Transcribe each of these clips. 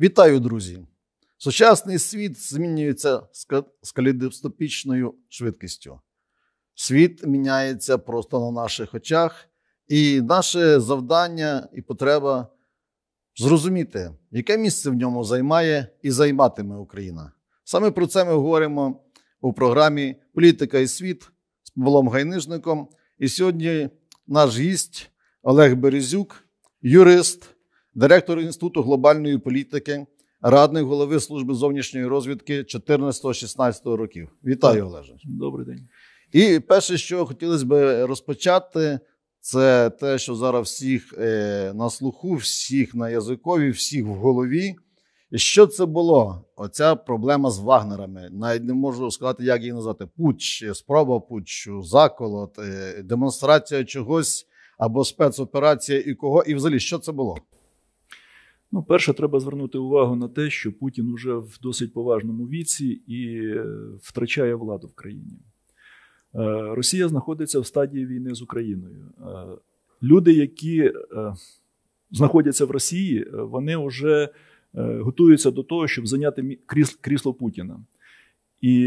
Вітаю, друзі! Сучасний світ змінюється з калейдоскопічною швидкістю. Світ міняється просто на наших очах, і наше завдання і потреба зрозуміти, яке місце в ньому займає і займатиме Україна. Саме про це ми говоримо у програмі Політика і світ з Павлом Гайнижником. І сьогодні наш гість Олег Березюк, юрист директор Інституту глобальної політики, радник голови служби зовнішньої розвідки 14-16 років. Вітаю, Олеже. Добрий день. І перше, що хотілося б розпочати, це те, що зараз всіх е, на слуху, всіх на язикові, всіх в голові. І що це було? Оця проблема з вагнерами. Навіть не можу сказати, як її назвати. Путч, спроба путчу, заколот, е, демонстрація чогось або спецоперація і кого, і взагалі що це було? Ну, перше, треба звернути увагу на те, що Путін уже в досить поважному віці і е, втрачає владу в країні. Е, Росія знаходиться в стадії війни з Україною. Е, люди, які знаходяться в Росії, вони вже готуються до того, щоб зайняти крісло Путіна. І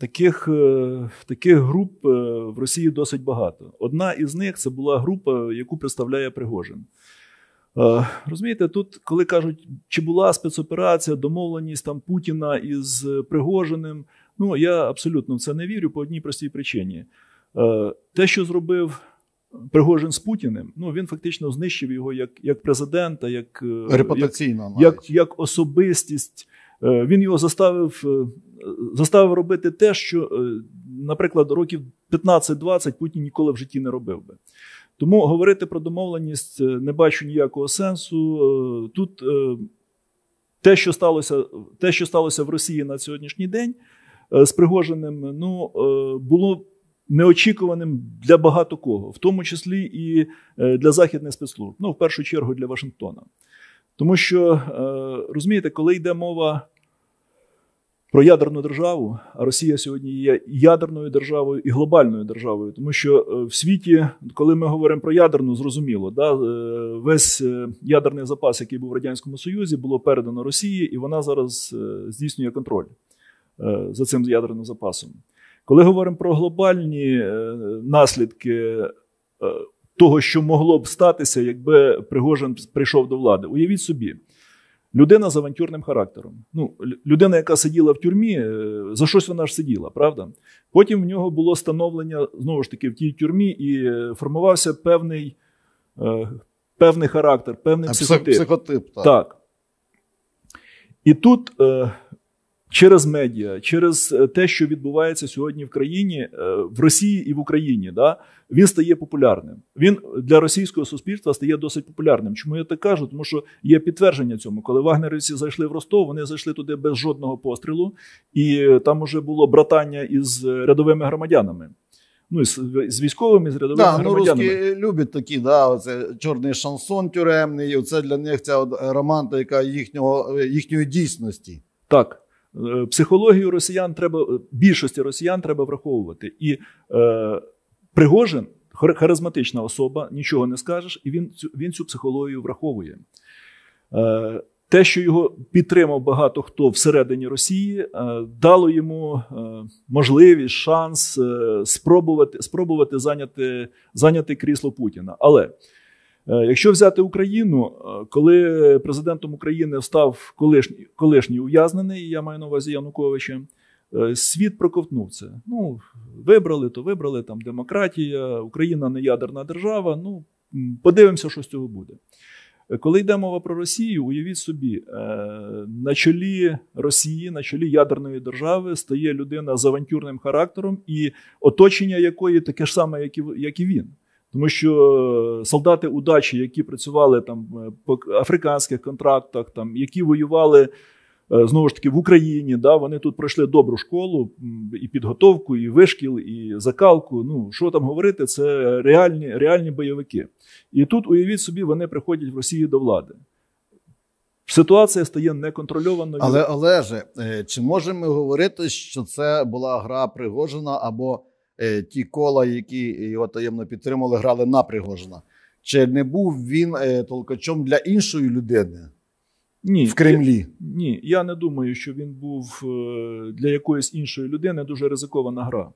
таких таких груп в Росії досить багато. Одна із них це була група, яку представляє Пригожин. Е, розумієте, тут, коли кажуть, чи була спецоперація, домовленість там Путіна із Пригожиним, ну я абсолютно в це не вірю по одній простій причині. Е, те, що зробив Пригожин з Путіним, ну він фактично знищив його як як президента, як е, репутаційно, як, як, як особистість. Він його заставив заставив робити те, що, наприклад, років 15-20 Путін ніколи в житті не робив би. Тому говорити про домовленість е, не бачу ніякого сенсу. Е, тут е, те, що сталося, те, що сталося в Росії на сьогоднішній день з Пригожиним, ну було неочікуваним для багато кого, в тому числі і для західних спецслужб, ну в першу чергу для Вашингтона. Тому що розумієте, коли йде мова про ядерну державу. А Росія сьогодні є ядерною державою і глобальною державою, тому що е, в світі, коли ми говоримо про ядерну, зрозуміло, да е, весь е, ядерний запас, який був в радянському союзі, було передано Росії, і вона зараз здійснює контроль за цим ядерним запасом. Коли говоримо про глобальні наслідки того, що могло б статися, якби Пригожин прийшов до влади, уявіть собі. Людина з авантюрним характером. Ну, Людина, яка сиділа в тюрмі, е, за щось вона ж сиділа, правда? Потім в нього було становлення знову ж таки в тій тюрмі, і формувався певний е, певний характер, певний а психотип. психотип. Так. Так. І тут е, через медіа, через е, те, що відбувається сьогодні в країні, е, в Росії і в Україні, да, він стає популярним. Він для російського суспільства стає досить популярним. Чому я так кажу? Тому що є підтвердження цьому, коли вагнерівці зайшли в Ростов, вони зайшли туди без жодного пострілу, і там уже було братання із рядовими громадянами. Ну, з військовими, з рядовими да, громадянами. ну, русські люблять такі, да, оце чорний шансон тюремний. Оце для них ця романтика їхнього їхньої дійсності. Так. Е, психологію росіян треба е, більшості росіян треба враховувати. І е, Пригожин харизматична особа, нічого не скажеш, і він цю, він цю психологію враховує. Е, Те, що його підтримав багато хто всередині Росії, е, дало йому е, можливість, шанс е, спробувати спробувати зайняти, зайняти крісло Путіна. Але Е, якщо взяти Україну, е, коли президентом України став колишній колишній ув'язнений, я маю на увазі Януковича, е, світ проковтнув це. Ну вибрали, то вибрали там демократія, Україна не ядерна держава. Ну подивимося, що з цього буде. Коли йде мова про Росію, уявіть собі, на чолі Росії, на чолі ядерної держави стає людина з авантюрним характером і оточення якої таке ж саме, як і він. Тому що е, солдати удачі, які працювали там е, по африканських контрактах, там які воювали е, знову ж таки в Україні, да, вони тут пройшли добру школу і підготовку, і вишкіл, і закалку. Ну що там говорити, це реальні, реальні бойовики. І тут, уявіть собі, вони приходять в Росію до влади. Ситуація стає неконтрольованою. Але Олеже, чи можемо ми говорити, що це була гра Пригожина або Е, ті кола, які його таємно підтримали, грали на Пригожина. Чи не був він е, толкачом для іншої людини? Ні, в Кремлі я, ні, я не думаю, що він був е, для якоїсь іншої людини дуже ризикована гра.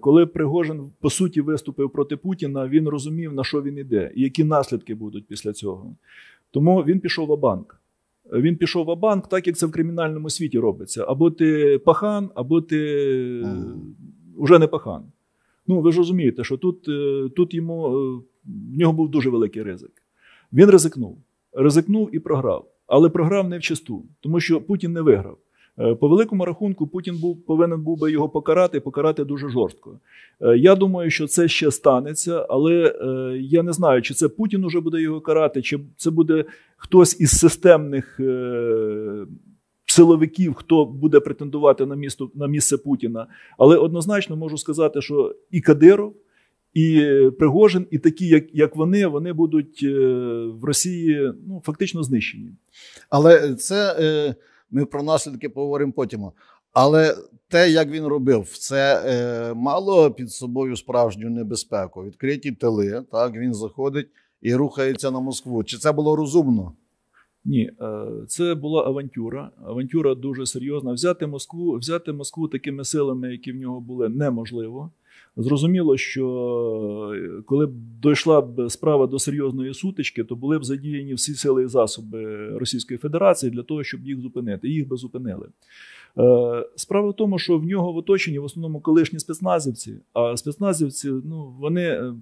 Коли Пригожин по суті виступив проти Путіна, він розумів, на що він іде і які наслідки будуть після цього. Тому він пішов в банк. Він пішов в банк, так як це в кримінальному світі робиться. Або ти пахан, або ти уже непоганий. Ну, ви ж розумієте, що тут е, тут йому, е, в нього був дуже великий ризик. Він ризикнув, ризикнув і програв, але програв не вчасту, тому що Путін не виграв. Е, по великому рахунку, Путін був повинен був би його покарати, покарати дуже жорстко. Я думаю, що це ще станеться, але я не знаю, чи це Путін уже буде його карати, чи це буде хтось із системних силовиків, хто буде претендувати на місто на місце Путіна. Але однозначно можу сказати, що і Кадиров, і Пригожин, і такі, як як вони, вони будуть е, в Росії ну, фактично знищені. Але це е, ми про наслідки поговоримо потім. Але те, як він робив, це е, мало під собою справжню небезпеку. Відкриті тили, так він заходить і рухається на Москву. Чи це було розумно? Ні, е, це була авантюра. Авантюра дуже серйозна. Взяти Москву, взяти Москву такими силами, які в нього були, неможливо. Зрозуміло, що е, коли б дійшла б справа до серйозної сутички, то були б задіяні всі сили і засоби Російської Федерації для того, щоб їх зупинити. Їх би зупинили. Е, справа в тому, що в нього в оточенні в основному колишні спецназівці, а спецназівці ну, вони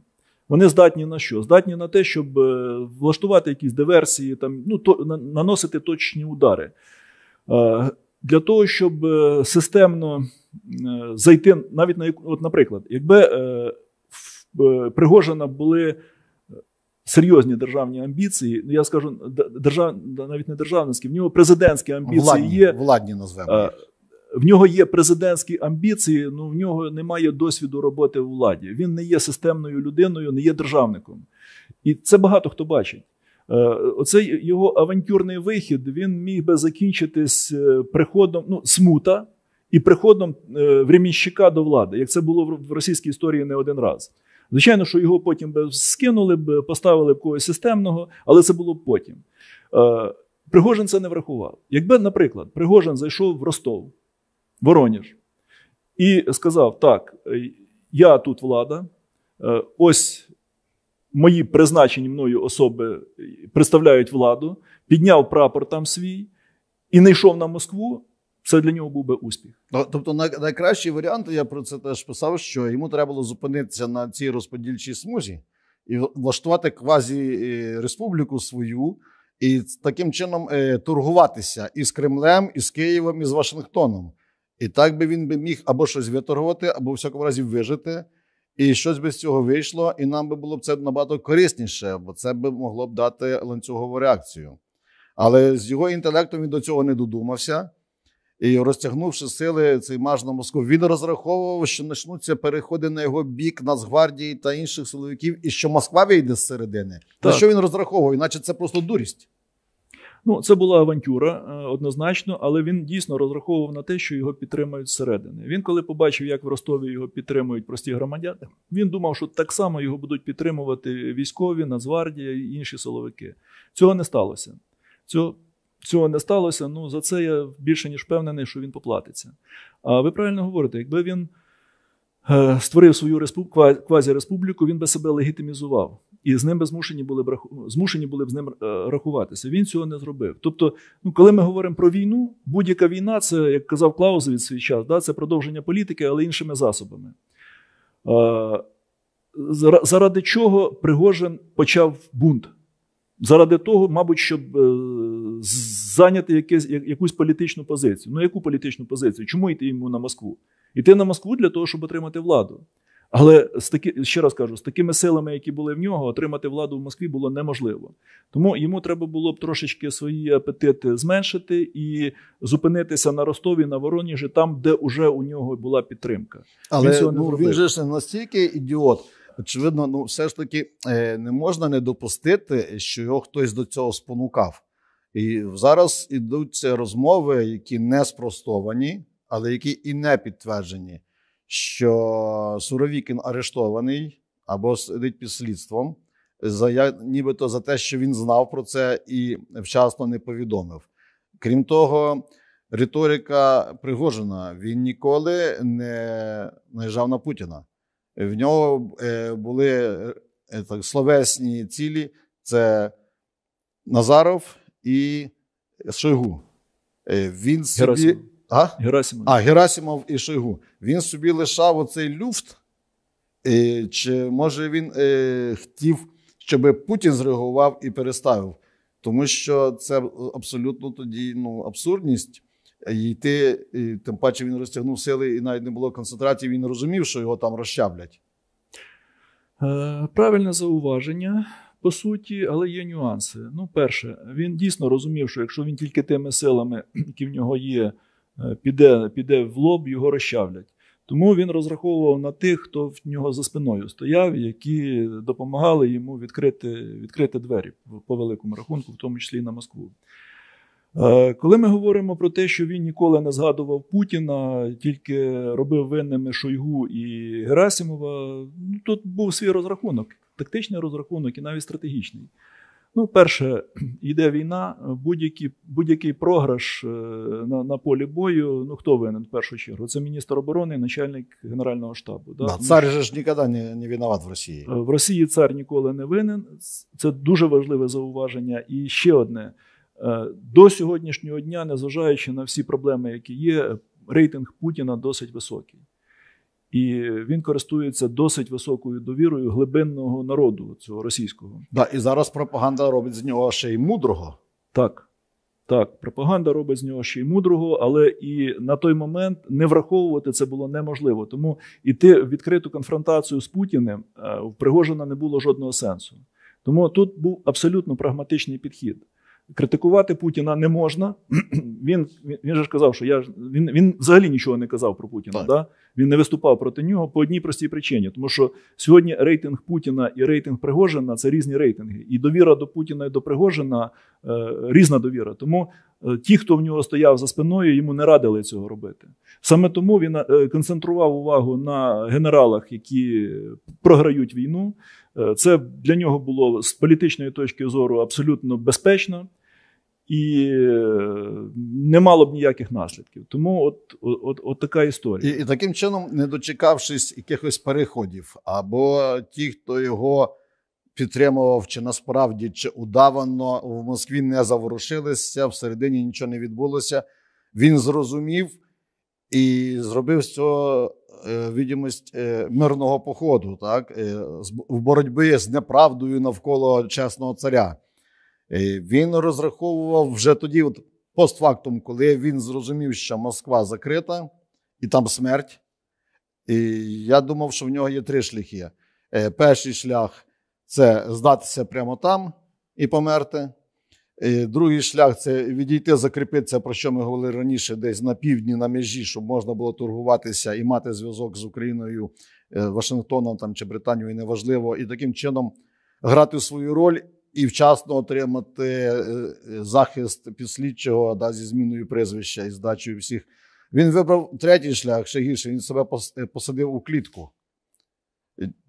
вони здатні на що? Здатні на те, щоб е, влаштувати якісь диверсії, там, ну, то, наносити точні удари. Е, для того, щоб е, системно зайти, навіть на яку, от, наприклад, якби в Пригожина були серйозні державні амбіції, ну, я скажу, держав, навіть не державницькі, в нього президентські амбіції владні, є. Владні назвемо. В нього є президентські амбіції, але ну, в нього немає досвіду роботи у владі. Він не є системною людиною, не є державником. І це багато хто бачить. Е, оцей його авантюрний вихід він міг би закінчитись е, приходом ну, смута і приходом е, времінщика до влади, як це було в російській історії не один раз. Звичайно, що його потім би скинули б, поставили б когось системного, але це було б потім. Пригожин це не врахував. Якби, наприклад, Пригожин зайшов в Ростов. Воронеж. І сказав: так, е, я тут влада, е, ось мої призначені мною особи е, представляють владу, підняв прапор там свій і не йшов на Москву. Це для нього був би успіх. Ну, тобто, найкращий варіант, я про це теж писав, що йому треба було зупинитися на цій розподільчій смузі і влаштувати квазі республіку свою. І таким чином торгуватися і з Кремлем, і з Києвом, і з Вашингтоном. І так би він би міг або щось виторгувати, або в всякому разі вижити. І щось би з цього вийшло, і нам би було б це набагато корисніше, бо це би могло б дати ланцюгову реакцію. Але з його інтелектом він до цього не додумався. І розтягнувши сили цей марш на Москву, він розраховував, що почнуться переходи на його бік Нацгвардії та інших силовиків, і що Москва вийде з середини. На що він розраховував? Іначе це просто дурість. Ну, це була авантюра е, однозначно, але він дійсно розраховував на те, що його підтримають зсередини. Він, коли побачив, як в Ростові його підтримують прості громадяни, він думав, що так само його будуть підтримувати військові, Нацгвардія і інші силовики. Цього не сталося. Цього Цього не сталося. Ну за це я більше ніж впевнений, що він поплатиться. А ви правильно говорите, якби він е, створив свою респуб... квазіреспубліку, він би себе легітимізував і з ними змушені були б змушені були б з ним е, рахуватися. Він цього не зробив. Тобто, ну коли ми говоримо про війну, будь-яка війна, це як казав Клаузовіць свій час, да, це продовження політики, але іншими засобами. Е, заради чого Пригожин почав бунт? Заради того, мабуть, щоб е, зайняти якесь, якусь політичну позицію. Ну яку політичну позицію? Чому йти йому на Москву? Йти на Москву для того, щоб отримати владу. Але з таки, ще раз кажу, з такими силами, які були в нього, отримати владу в Москві було неможливо. Тому йому треба було б трошечки свої апетити зменшити і зупинитися на Ростові, на Вороніжі, там, де вже у нього була підтримка. Але він, ну, він же ж не настільки ідіот. Очевидно, ну все ж таки е, не можна не допустити, що його хтось до цього спонукав. І зараз ідуться розмови, які не спростовані, але які і не підтверджені що Суровікін арештований або сидить під слідством, за нібито за те, що він знав про це і вчасно не повідомив. Крім того, риторика Пригожина він ніколи не наїжджав на Путіна. В нього е, були е, так, словесні цілі: це Назаров і Шойгу. Е, він собі, а? Герасимов. А, Герасимов і Шойгу. Він собі лишав оцей люфт. І, е, чи може він е, хотів, щоб Путін зреагував і переставив? Тому що це абсолютно тоді ну, абсурдність. І йти, і, тим паче він розтягнув сили і навіть не було концентрації, він розумів, що його там розщаблять. Е, правильне зауваження. По суті, але є нюанси. Ну, перше, він дійсно розумів, що якщо він тільки тими силами, які в нього є, Е, піде, піде в лоб, його розчавлять. Тому він розраховував на тих, хто в нього за спиною стояв, які допомагали йому відкрити відкрити двері по великому рахунку, в тому числі і на Москву. Е, коли ми говоримо про те, що він ніколи не згадував Путіна, тільки робив винними Шойгу і Герасимова, ну, тут був свій розрахунок, тактичний розрахунок і навіть стратегічний. Ну, перше, йде війна, будь-який будь-який програш е, на на полі бою. Ну хто винен в першу чергу? Це міністр оборони, начальник генерального штабу. Да? Да, Цар же ж ніколи не не виноват в Росії. Е, в Росії цар ніколи не винен. Це дуже важливе зауваження. І ще одне: е, до сьогоднішнього дня, незважаючи на всі проблеми, які є, рейтинг Путіна досить високий. І він користується досить високою довірою глибинного народу цього російського. Да, І зараз пропаганда робить з нього ще й мудрого. Так, так, пропаганда робить з нього ще й мудрого, але і на той момент не враховувати це було неможливо. Тому іти в відкриту конфронтацію з Путіним е, в Пригожина не було жодного сенсу. Тому тут був абсолютно прагматичний підхід критикувати Путіна не можна. Він він же ж казав, що я він він взагалі нічого не казав про Путіна. Да? Він не виступав проти нього по одній простій причині, тому що сьогодні рейтинг Путіна і рейтинг Пригожина це різні рейтинги. І довіра до Путіна і до Пригожина е, різна довіра. Тому е, ті, хто в нього стояв за спиною, йому не радили цього робити. Саме тому він е, концентрував увагу на генералах, які програють війну. Е, це для нього було з політичної точки зору абсолютно безпечно і е, не мало б ніяких наслідків. Тому от от, от, така історія. І, і таким чином, не дочекавшись якихось переходів, або ті, хто його. Підтримував, чи насправді чи удавано в Москві не заворушилися, всередині нічого не відбулося. Він зрозумів і зробив з цього е, відомість е, мирного походу, так в боротьби з неправдою навколо чесного царя. Е, він розраховував вже тоді, от постфактум, коли він зрозумів, що Москва закрита і там смерть. І Я думав, що в нього є три шляхи. Е, перший шлях це здатися прямо там і померти. Е, другий шлях це відійти, закріпитися, про що ми говорили раніше, десь на півдні, на межі, щоб можна було торгуватися і мати зв'язок з Україною, Вашингтоном там, чи Британією, неважливо, і таким чином грати свою роль і вчасно отримати е, е, захист підслідчого да, зі зміною прізвища і здачею всіх. Він вибрав третій шлях ще гірше, він себе е, посадив у клітку.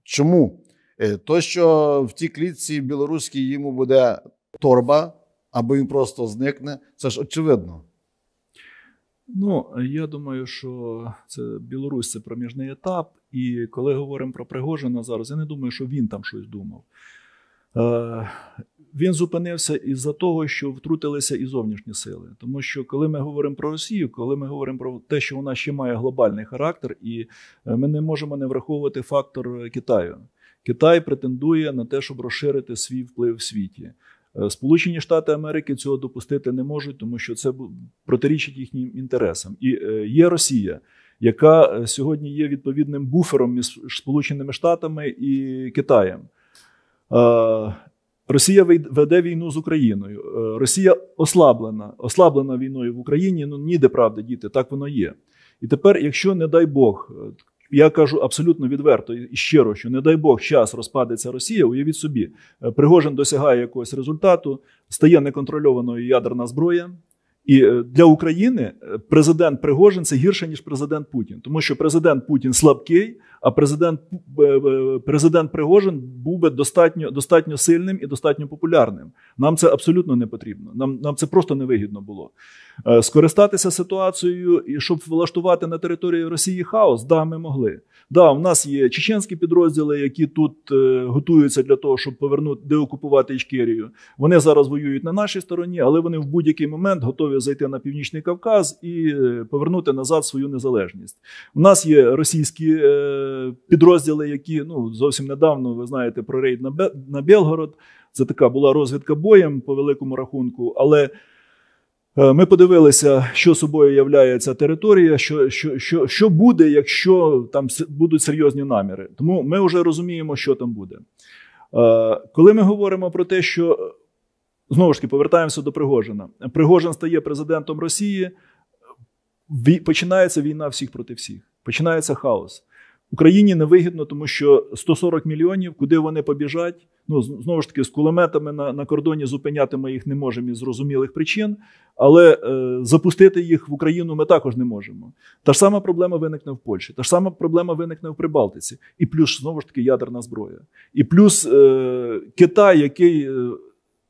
Чому? То, що в тій клітці білоруській йому буде торба, або він просто зникне, це ж очевидно. Ну, я думаю, що це Білорусь це проміжний етап. І коли говоримо про Пригожина зараз, я не думаю, що він там щось думав. Е, він зупинився із-за того, що втрутилися і зовнішні сили. Тому що коли ми говоримо про Росію, коли ми говоримо про те, що вона ще має глобальний характер, і е, ми не можемо не враховувати фактор е, Китаю. Китай претендує на те, щоб розширити свій вплив в світі. Сполучені Штати Америки цього допустити не можуть, тому що це протирічить їхнім інтересам. І є Росія, яка сьогодні є відповідним буфером між Сполученими Штатами і Китаєм. Е, Росія веде війну з Україною. Е, Росія ослаблена, ослаблена війною в Україні. Ну ніде правда, діти, так воно є. І тепер, якщо не дай Бог, е, я кажу абсолютно відверто і щиро, що не дай Бог час розпадеться Росія. Уявіть собі, Пригожин досягає якогось результату, стає неконтрольованою ядерна зброя. І для України президент Пригожин це гірше ніж президент Путін, тому що президент Путін слабкий, а президент е, е, президент Пригожин був би достатньо достатньо сильним і достатньо популярним. Нам це абсолютно не потрібно. Нам нам це просто невигідно було. Е, скористатися ситуацією і щоб влаштувати на території Росії хаос, да, ми могли. Да, у нас є чеченські підрозділи, які тут готуються для того, щоб повернути деокупувати Ічкерію. Вони зараз воюють на нашій стороні, але вони в будь-який момент готові зайти на північний Кавказ і повернути назад свою незалежність. У нас є російські підрозділи, які ну зовсім недавно ви знаєте про рейд на Бе на Белгород. Це така була розвідка боєм по великому рахунку, але. Е, ми подивилися, що собою являє ця територія, що що, що, що буде, якщо там будуть серйозні наміри. Тому ми вже розуміємо, що там буде. Е, коли ми говоримо про те, що знову ж таки повертаємося до Пригожина. Пригожин стає президентом Росії, починається війна всіх проти всіх, починається хаос. Україні невигідно, тому що 140 мільйонів, куди вони побіжать. Ну знову ж таки, з кулеметами на на кордоні зупиняти ми їх не можемо із зрозумілих причин, але е, запустити їх в Україну ми також не можемо. Та ж сама проблема виникне в Польщі, та ж сама проблема виникне в Прибалтиці, і плюс знову ж таки ядерна зброя, і плюс е, Китай, який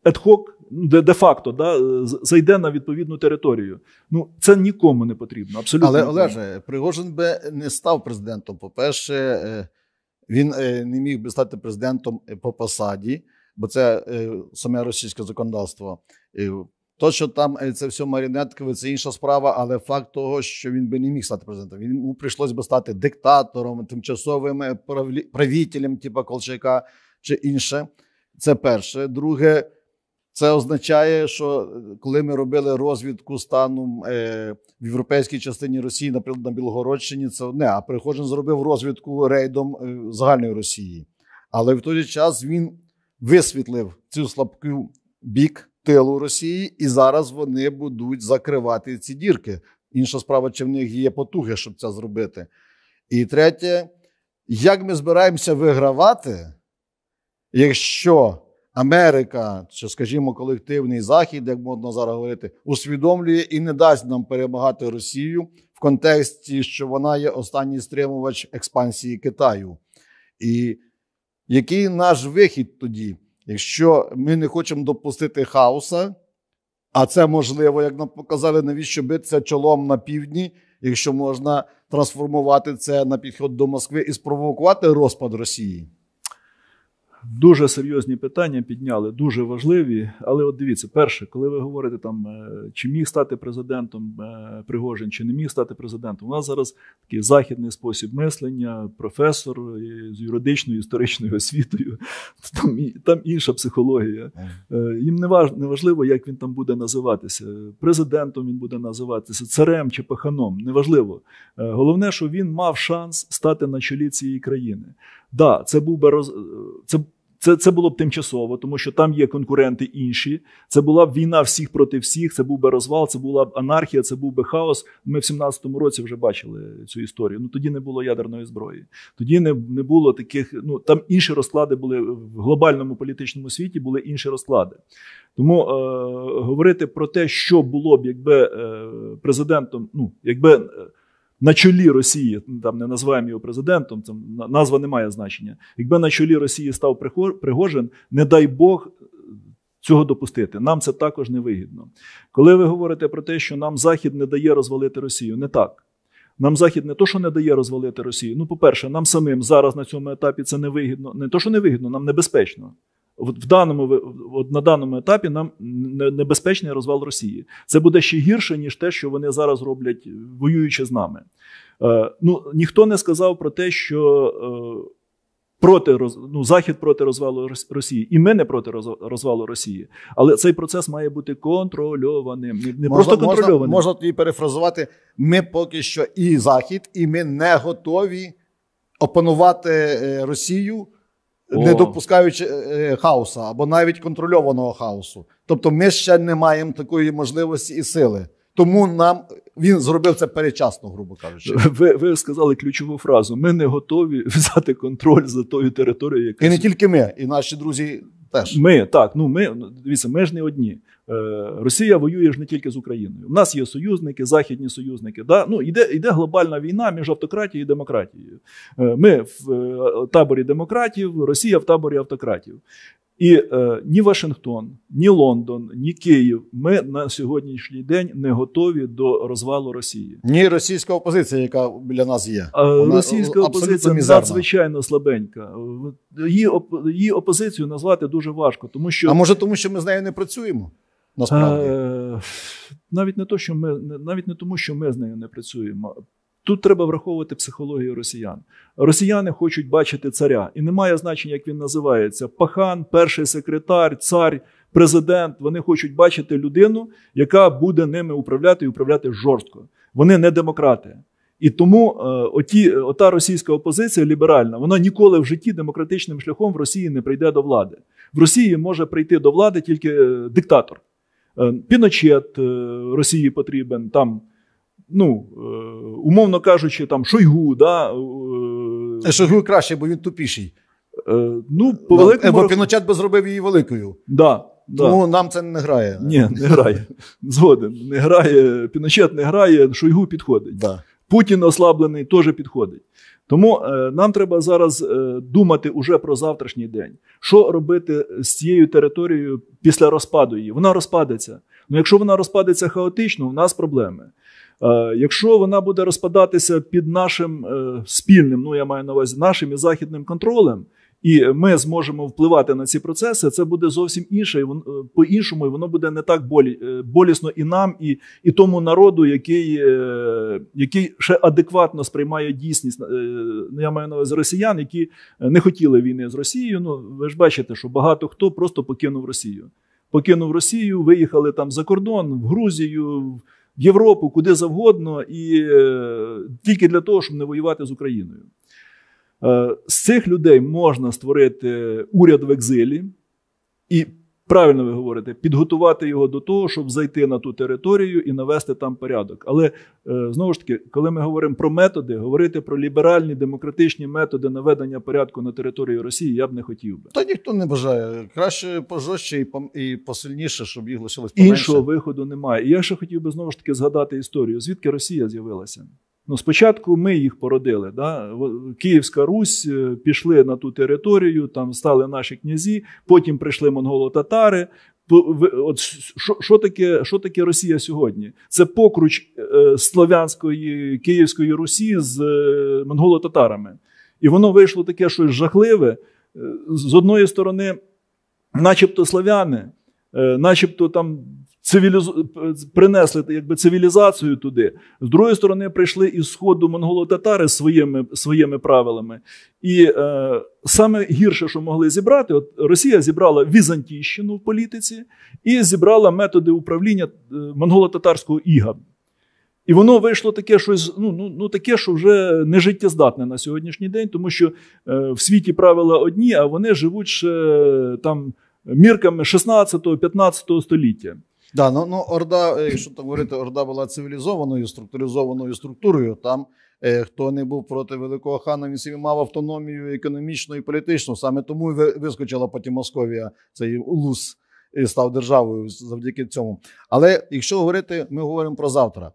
адхок е, Ну, де-факто да, е, зайде на відповідну територію. Ну це нікому не потрібно. Абсолютно але нікому. Олеже Пригожин би не став президентом. По перше, е, він е, не міг би стати президентом по посаді, бо це саме російське законодавство. То, що там це все марінеткове, це інша справа, але факт того, що він би не міг стати президентом, він йому прийшлось би стати диктатором, тимчасовим правителем, типу Колчака чи інше. Це перше. Друге, це означає, що е, коли ми робили розвідку станом е, в європейській частині Росії, наприклад, на Білогородщині, це не а Пригожин зробив розвідку рейдом е, загальної Росії. Але в той же час він висвітлив цю слабку бік тилу Росії, і зараз вони будуть закривати ці дірки. Інша справа, чи в них є потуги, щоб це зробити. І третє, як ми збираємося вигравати, якщо Америка, чи, скажімо, колективний захід, як можна зараз говорити, усвідомлює і не дасть нам перемагати Росію в контексті, що вона є останній стримувач експансії Китаю. І який наш вихід тоді, якщо ми не хочемо допустити хаоса, а це можливо, як нам показали, навіщо битися чолом на півдні, якщо можна трансформувати це на підхід до Москви і спровокувати розпад Росії? Дуже серйозні питання підняли, дуже важливі. Але от дивіться, перше, коли ви говорите там, е, чи міг стати президентом е, Пригожин, чи не міг стати президентом, у нас зараз такий західний спосіб мислення, професор е, з юридичною історичною освітою. Там там інша психологія. Їм не важ, не важливо, як він там буде називатися. Президентом він буде називатися, царем чи паханом. Неважливо. Головне, що він мав шанс стати на чолі цієї країни. Да, це був би роз... це, це, це було б тимчасово, тому що там є конкуренти інші. Це була б війна всіх проти всіх. Це був би розвал, це була б анархія, це був би хаос. Ми в 17-му році вже бачили цю історію. Ну тоді не було ядерної зброї. Тоді не не було таких. Ну там інші розклади були в глобальному політичному світі. Були інші розклади. Тому е, говорити про те, що було б, якби е, президентом, ну якби. Е, на чолі Росії, там не називаємо його президентом, там назва не має значення. Якби на чолі Росії став Пригожин, не дай Бог. Е, цього допустити нам це також не вигідно. Коли ви говорите про те, що нам Захід не дає розвалити Росію, не так. Нам Захід не то, що не дає розвалити Росію. Ну, по-перше, нам самим зараз на цьому етапі це не вигідно. Не то, що не вигідно, нам небезпечно в даному от на даному етапі нам небезпечний розвал Росії. Це буде ще гірше ніж те, що вони зараз роблять, воюючи з нами. Е, ну ніхто не сказав про те, що. Е, Проти ну, захід проти розвалу Росії, і ми не проти розвалу Росії, але цей процес має бути контрольованим. Не можна, просто контрольованим. Можна можна і перефразувати: ми поки що і захід, і ми не готові опанувати е, Росію не допускаючи е, е, хаоса або навіть контрольованого хаосу. Тобто, ми ще не маємо такої можливості і сили. Тому нам він зробив це перечасно, грубо кажучи. Ви ви сказали ключову фразу: ми не готові взяти контроль за тою територією, яка і не тільки ми, і наші друзі теж ми так. Ну ми дивіться, ми ж не одні. Е, Росія воює ж не тільки з Україною. У нас є союзники, західні союзники. Да? Ну іде іде глобальна війна між автократією і демократією. Е, ми в е, таборі демократів, Росія в таборі автократів. І е, ні Вашингтон, ні Лондон, ні Київ. Ми на сьогоднішній день не готові до розвалу Росії. Ні, російська опозиція, яка біля нас є, Вона російська опозиція мізерна. надзвичайно слабенька. Її, оп... Її опозицію назвати дуже важко, тому що а може, тому що ми з нею не працюємо. Насправді е, навіть не то, що ми навіть не тому, що ми з нею не працюємо. Тут треба враховувати психологію росіян. Росіяни хочуть бачити царя, і немає значення, як він називається: пахан, перший секретар, цар, президент. Вони хочуть бачити людину, яка буде ними управляти і управляти жорстко. Вони не демократи. І тому е, оті, ота російська опозиція ліберальна, вона ніколи в житті демократичним шляхом в Росії не прийде до влади. В Росії може прийти до влади тільки е, диктатор. Е, Піночет Росії потрібен там ну, е, умовно кажучи, там Шойгу. да, е, е, Шойгу краще, бо він тупіший. Ну, ну, по великому... Бо Піночет би зробив її великою. Да, да. Тому нам це не грає. Ні, не грає. Згоден. Не грає, Піночет не грає, Шойгу підходить. Да. Путін ослаблений, теж підходить. Тому е, нам треба зараз е, думати уже про завтрашній день. Що робити з цією територією після розпаду її? Вона розпадеться. Ну якщо вона розпадеться хаотично, у нас проблеми. Е, якщо вона буде розпадатися під нашим е, спільним, ну я маю на увазі нашим і західним контролем, і ми зможемо впливати на ці процеси, це буде зовсім інше, і е, по іншому, і воно буде не так болі, болісно і нам, і і тому народу, який який ще адекватно сприймає дійсність. Ну, я маю на увазі росіян, які не хотіли війни з Росією. Ну ви ж бачите, що багато хто просто покинув Росію. Покинув Росію, виїхали там за кордон в Грузію в Європу куди завгодно, і е, тільки для того, щоб не воювати з Україною. Е, з цих людей можна створити уряд в екзилі. і правильно ви говорите, підготувати його до того, щоб зайти на ту територію і навести там порядок. Але е, знову ж таки, коли ми говоримо про методи, говорити про ліберальні демократичні методи наведення порядку на території Росії, я б не хотів би. Та ніхто не бажає краще пожорстче і посильніше, щоб їх лишилось поменше. іншого виходу. Немає. І я ще хотів би знову ж таки згадати історію, звідки Росія з'явилася. Ну, Спочатку ми їх породили. Да? Київська Русь е, пішли на ту територію, там стали наші князі, потім прийшли монголо-татари. От що, що таке що таке Росія сьогодні? Це покруч е, Слов'янської Київської Русі з е, монголо-татарами. І воно вийшло таке щось жахливе. Е, з одної сторони, начебто слов'яни, начебто там цивіліз... принесли якби, цивілізацію туди. З другої сторони, прийшли із сходу монголо-татари своїми своїми правилами. І е, саме гірше, що могли зібрати, от Росія зібрала Візантійщину в політиці і зібрала методи управління е, монголо-татарського іга. І воно вийшло таке щось, ну ну, ну таке, що вже не життєздатне на сьогоднішній день, тому що е, в світі правила одні, а вони живуть ще там мірками 16-15 століття. Да, ну, ну Орда, е, якщо там говорити, Орда була цивілізованою, структуризованою структурою. Там е, хто не був проти Великого хана, він собі мав автономію економічну і політичну. Саме тому вискочила потім Московія, цей улус і став державою завдяки цьому. Але якщо говорити, ми говоримо про завтра.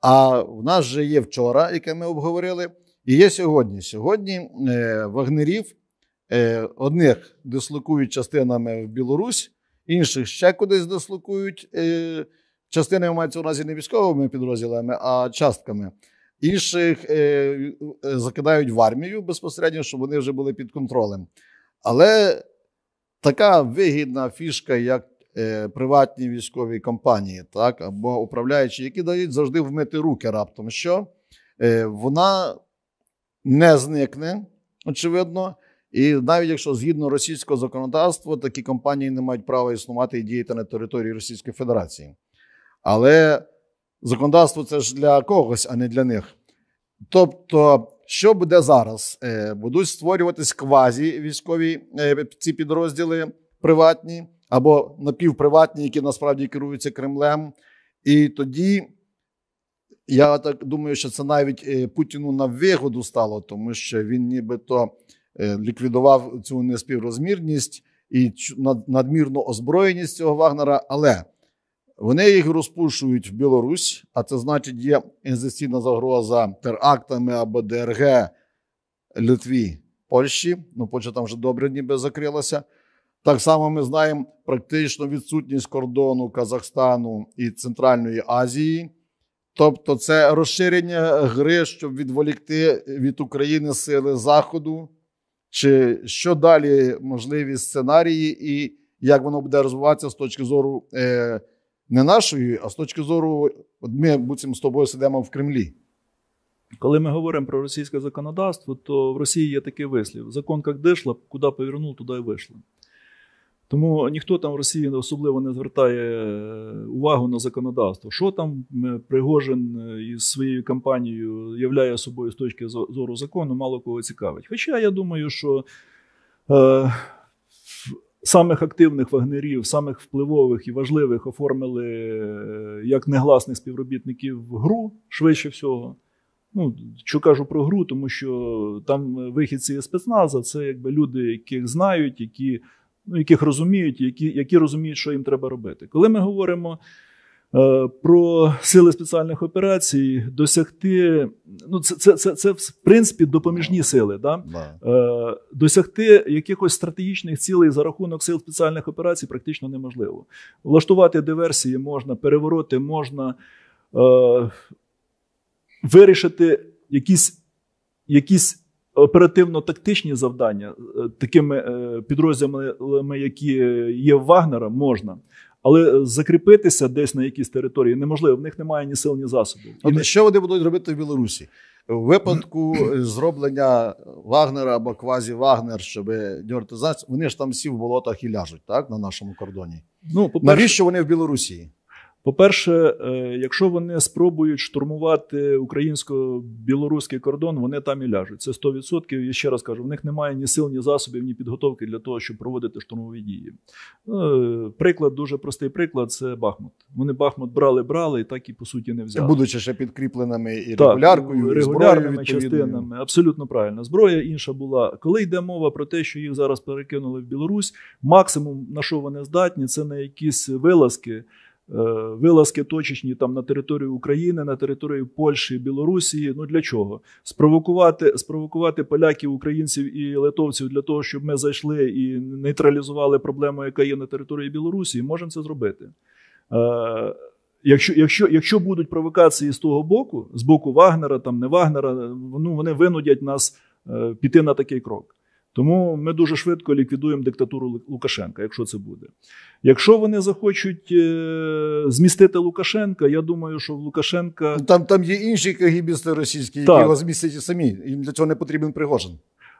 А в нас же є вчора, яке ми обговорили, і є сьогодні. Сьогодні е, вагнерів е, одних дислокують частинами в Білорусь інших ще кудись дислокують. Е, частини мається у разі не військовими підрозділами, а частками. Інших е, е, закидають в армію безпосередньо, щоб вони вже були під контролем. Але така вигідна фішка, як приватні військові компанії, так, або управляючі, які дають завжди вмити руки раптом, що вона не зникне, очевидно. І навіть якщо згідно російського законодавства, такі компанії не мають права існувати і діяти на території Російської Федерації. Але законодавство це ж для когось, а не для них. Тобто, що буде зараз? Е, будуть створюватись квазі військові е, ці підрозділи приватні або напівприватні, які насправді керуються Кремлем. І тоді. Я так думаю, що це навіть е, Путіну на вигоду стало, тому що він нібито Е, ліквідував цю неспіврозмірність і надмірну озброєність цього Вагнера. Але вони їх розпушують в Білорусь, а це значить, є інвестиційна загроза терактами або ДРГ Литві, Польщі. Ну, Польща там вже добре ніби закрилася. Так само ми знаємо практично відсутність кордону Казахстану і Центральної Азії. Тобто, це розширення гри, щоб відволікти від України сили Заходу, чи що далі можливі сценарії, і як воно буде розвиватися з точки зору е, не нашої, а з точки зору, от ми буцім з тобою сидимо в Кремлі. Коли ми говоримо про російське законодавство, то в Росії є такий вислів: закон як дишло, куди повернув, туди і вийшло. Тому ніхто там в Росії особливо не звертає е, увагу на законодавство. Що там Пригожин е, із своєю кампанією являє собою з точки зору закону, мало кого цікавить. Хоча я думаю, що е, самих активних вагнерів, самих впливових і важливих оформили е, як негласних співробітників гру швидше всього. Ну, що кажу про гру, тому що там вихідці спецназа це якби люди, яких знають, які ну, яких розуміють, які які розуміють, що їм треба робити. Коли ми говоримо е, про сили спеціальних операцій, досягти, ну це це, це, це в принципі допоміжні сили, да? Е, досягти якихось стратегічних цілей за рахунок сил спеціальних операцій, практично неможливо. Влаштувати диверсії можна, перевороти можна. Е, Вирішити якісь якісь оперативно-тактичні завдання е, такими е, підрозділами, які е, є в Вагнера, можна. Але закріпитися десь на якійсь території неможливо. В них немає ні сил, ні засобів. І не... що вони будуть робити в Білорусі в випадку зроблення Вагнера або квазі Вагнер, щоб дюртизацію? Вони ж там всі в болотах і ляжуть, так на нашому кордоні. Ну по навіщо вони в Білорусі? По-перше, е, якщо вони спробують штурмувати українсько-білоруський кордон, вони там і ляжуть. Це 100%. І ще раз кажу, в них немає ні сил, ні засобів, ні підготовки для того, щоб проводити штурмові дії. Ну, е, приклад дуже простий приклад це Бахмут. Вони Бахмут брали-брали і так і по суті не взяли. Будучи ще підкріпленими і регуляркою, так, регулярними і частинами. Абсолютно правильно. Зброя інша була. Коли йде мова про те, що їх зараз перекинули в Білорусь, максимум на що вони здатні, це на якісь вилазки – Е, вилазки точечні там на територію України, на територію Польщі, Білорусі. Ну для чого? Спровокувати спровокувати поляків, українців і литовців для того, щоб ми зайшли і нейтралізували проблему, яка є на території Білорусі. Можемо це зробити. Е, якщо якщо, якщо будуть провокації з того боку, з боку Вагнера, там не Вагнера, ну вони винудять нас е, піти на такий крок. Тому ми дуже швидко ліквідуємо диктатуру Лукашенка, якщо це буде. Якщо вони захочуть е, змістити Лукашенка, я думаю, що в Лукашенка там там є інші кагібісти російські, які так. його змістять самі. Їм для цього не потрібен Пригожин.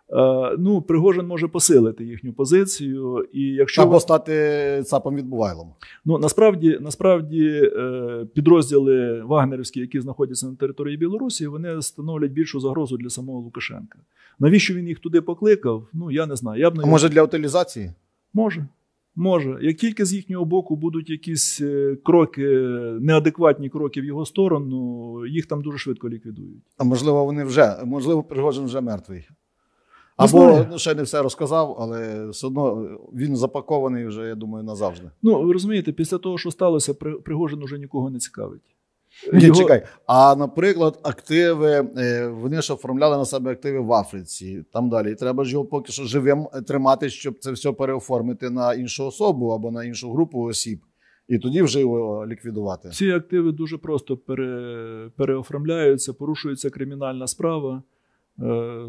Е, ну, Пригожин може посилити їхню позицію, і якщо або стати ЦАПом відбувайлом. Ну насправді, насправді, е, підрозділи вагнерівські, які знаходяться на території Білорусі, вони становлять більшу загрозу для самого Лукашенка. Навіщо він їх туди покликав? Ну я не знаю. Я б не... а може для утилізації? Може. Може, як тільки з їхнього боку будуть якісь е, кроки, неадекватні кроки в його сторону, їх там дуже швидко ліквідують. А можливо, вони вже можливо, Пригожин вже мертвий. Або ну, ще не все розказав, але все одно е, він запакований вже, я думаю, назавжди. Ну, ви розумієте, після того, що сталося, Пригожин уже нікого не цікавить. Ні, Його... чекай. А наприклад, активи е, вони ж оформляли на себе активи в Африці. Там далі І треба ж його поки що живим е, тримати, щоб це все переоформити на іншу особу або на іншу групу осіб, і тоді вже його ліквідувати. Ці активи дуже просто пере... переоформляються, порушується кримінальна справа. Е,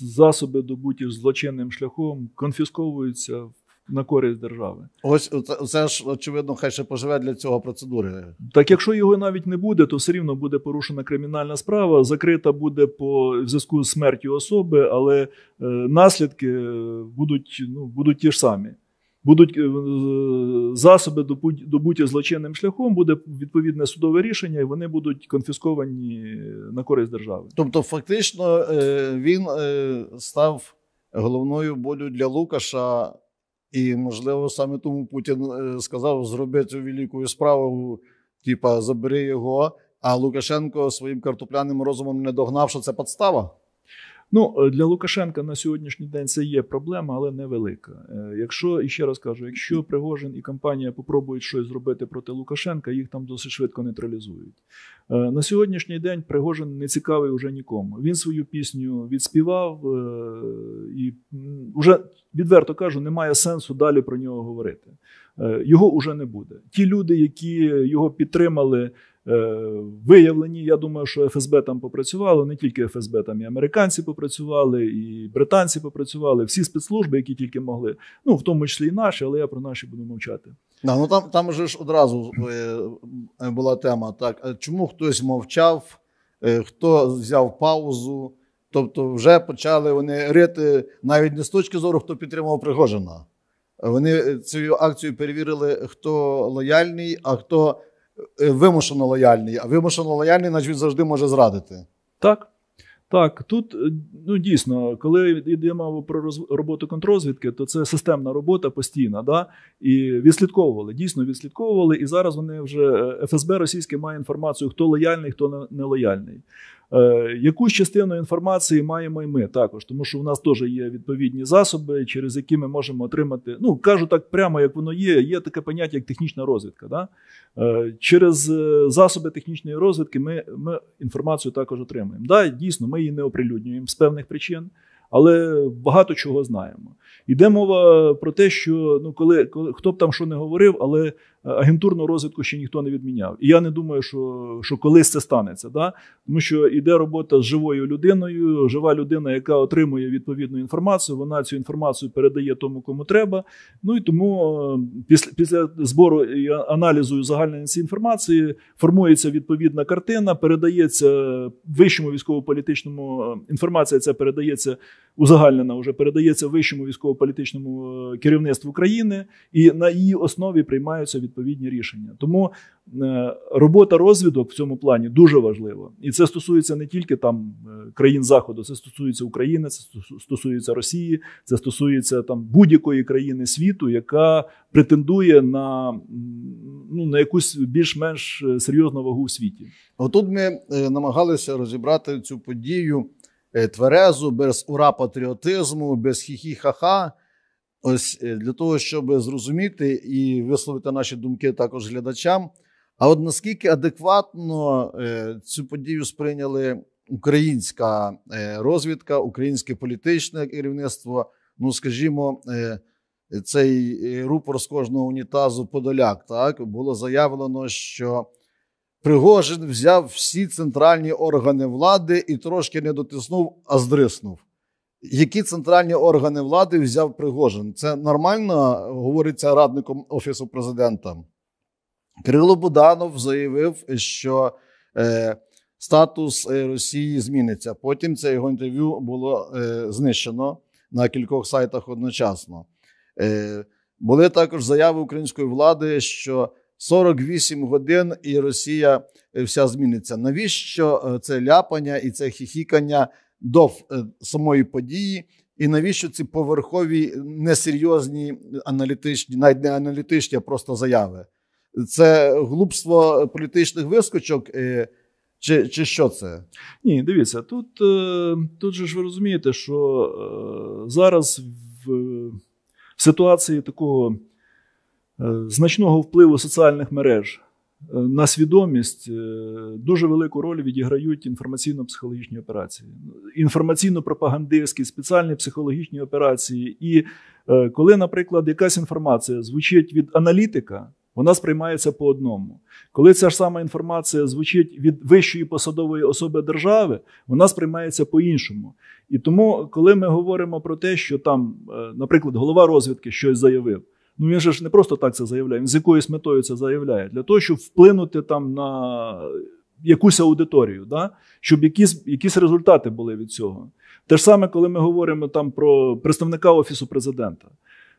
засоби, добуті злочинним шляхом, конфісковуються на користь держави. Ось е, це ж очевидно, хай ще поживе для цього процедури. Так, якщо його навіть не буде, то все рівно буде порушена кримінальна справа, закрита буде по в зв'язку з смертю особи, але е, наслідки е, будуть ну будуть ті ж самі будуть е, е, засоби добуті злочинним шляхом, буде відповідне судове рішення, і вони будуть конфісковані на користь держави. Тобто, фактично, е, він став головною болю для Лукаша, і можливо саме тому Путін сказав: зробити цю велику справу, типа забери його. А Лукашенко своїм картопляним розумом не догнав, що це подстава. Ну е, для Лукашенка на сьогоднішній день це є проблема, але невелика. Е, якщо і ще раз кажу, якщо Пригожин і компанія спробують щось зробити проти Лукашенка, їх там досить швидко нейтралізують. Е, на сьогоднішній день Пригожин не цікавий уже нікому. Він свою пісню відспівав і вже відверто кажу, немає сенсу далі про нього говорити. Його уже не буде. Ті люди, які його підтримали. Е, виявлені. Я думаю, що ФСБ там попрацювало, не тільки ФСБ, там і американці попрацювали, і британці попрацювали, всі спецслужби, які тільки могли. Ну в тому числі і наші, але я про наші буду мовчати. Да, ну там там же ж одразу е, була тема. Так чому хтось мовчав, е, хто взяв паузу? Тобто, вже почали вони рити навіть не з точки зору, хто підтримав Пригожина. Вони цю акцію перевірили, хто лояльний, а хто Е, вимушено лояльний, а вимушено лояльний, значить, він завжди може зрадити. Так. Так, тут е, ну дійсно, коли йде мова про роз... роботу контрозвідки, то це системна робота постійна, да і відслідковували. Дійсно відслідковували, і зараз вони вже е, ФСБ російське має інформацію, хто лояльний, хто не лояльний. Е, Якусь частину інформації маємо і ми також, тому що в нас теж є відповідні засоби, через які ми можемо отримати. Ну кажу так прямо, як воно є. Є таке поняття, як технічна розвідка. Да? Е, через е, засоби технічної розвідки ми ми інформацію також отримуємо. Да, Дійсно, ми її не оприлюднюємо з певних причин, але багато чого знаємо. Іде мова про те, що ну коли, коли хто б там що не говорив, але Е, агентурного розвитку ще ніхто не відміняв. І я не думаю, що що колись це станеться. Да? Тому що йде робота з живою людиною. Жива людина, яка отримує відповідну інформацію, вона цю інформацію передає тому, кому треба. Ну і тому е, після після збору і аналізу загальної цієї інформації формується відповідна картина, передається вищому військово-політичному е, інформація. Ця передається узагальнена вже передається вищому військово-політичному е, керівництву країни, і на її основі приймаються відповідні рішення. Тому е, робота розвідок в цьому плані дуже важлива, і це стосується не тільки там е, країн заходу, це стосується України, це стосується Росії, це стосується там будь-якої країни світу, яка претендує на ну на якусь більш-менш серйозну вагу у світі. Отут ми намагалися розібрати цю подію. Е, тверезу, без ура патріотизму, без хі-хі-ха-ха. Ось е, для того, щоб зрозуміти і висловити наші думки також глядачам. А от наскільки адекватно е, цю подію сприйняли українська розвідка, українське політичне керівництво, ну скажімо, цей рупор з кожного унітазу Подоляк, так було заявлено, що Пригожин взяв всі центральні органи влади і трошки не дотиснув, а здриснув. Які центральні органи влади взяв Пригожин? Це нормально говориться радником Офісу президента. Кирило Буданов заявив, що е, статус е, Росії зміниться. Потім це його інтерв'ю було е, знищено на кількох сайтах одночасно. Е, Були також заяви української влади, що 48 годин, і Росія е, вся зміниться. Навіщо е, це ляпання і це хіхікання до е, самої події? І навіщо ці поверхові несерйозні аналітичні, навіть не аналітичні, а просто заяви? Це глупство політичних вискочок. Чи чи що це? Ні, дивіться, тут тут же ж ви розумієте, що зараз в ситуації такого Е, значного впливу соціальних мереж е, на свідомість е, дуже велику роль відіграють інформаційно-психологічні операції, інформаційно-пропагандистські, спеціальні психологічні операції. І коли, наприклад, якась інформація звучить від аналітика. Вона сприймається по одному. Коли ця ж сама інформація звучить від вищої посадової особи держави, вона сприймається по-іншому. І тому, коли ми говоримо про те, що там, наприклад, голова розвідки щось заявив. Ну він же ж не просто так це заявляє, він з якоюсь метою це заявляє, для того, щоб вплинути там на якусь аудиторію, да? щоб якісь якісь результати були від цього. Те ж саме, коли ми говоримо там про представника офісу президента.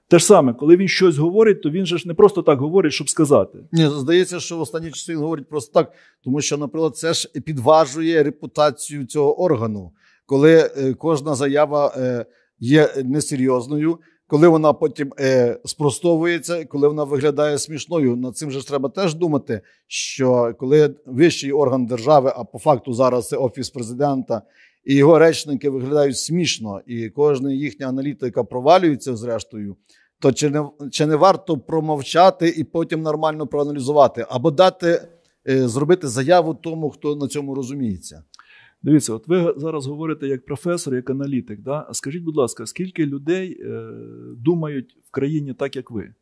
Те ж саме, коли він щось говорить, то він же ж не просто так говорить, щоб сказати. Ні, здається, що в останні часи він говорить просто так, тому що, наприклад, це ж підважує репутацію цього органу, коли е, кожна заява е, є несерйозною коли вона потім е, спростовується, коли вона виглядає смішною. Над цим же ж треба теж думати, що коли вищий орган держави, а по факту зараз це офіс президента. І його речники виглядають смішно, і кожна їхня аналітика провалюється зрештою. То чи не чи не варто промовчати і потім нормально проаналізувати, або дати е, зробити заяву тому, хто на цьому розуміється? Дивіться, от ви зараз говорите як професор, як аналітик. Да? А скажіть, будь ласка, скільки людей е, думають в країні так, як ви?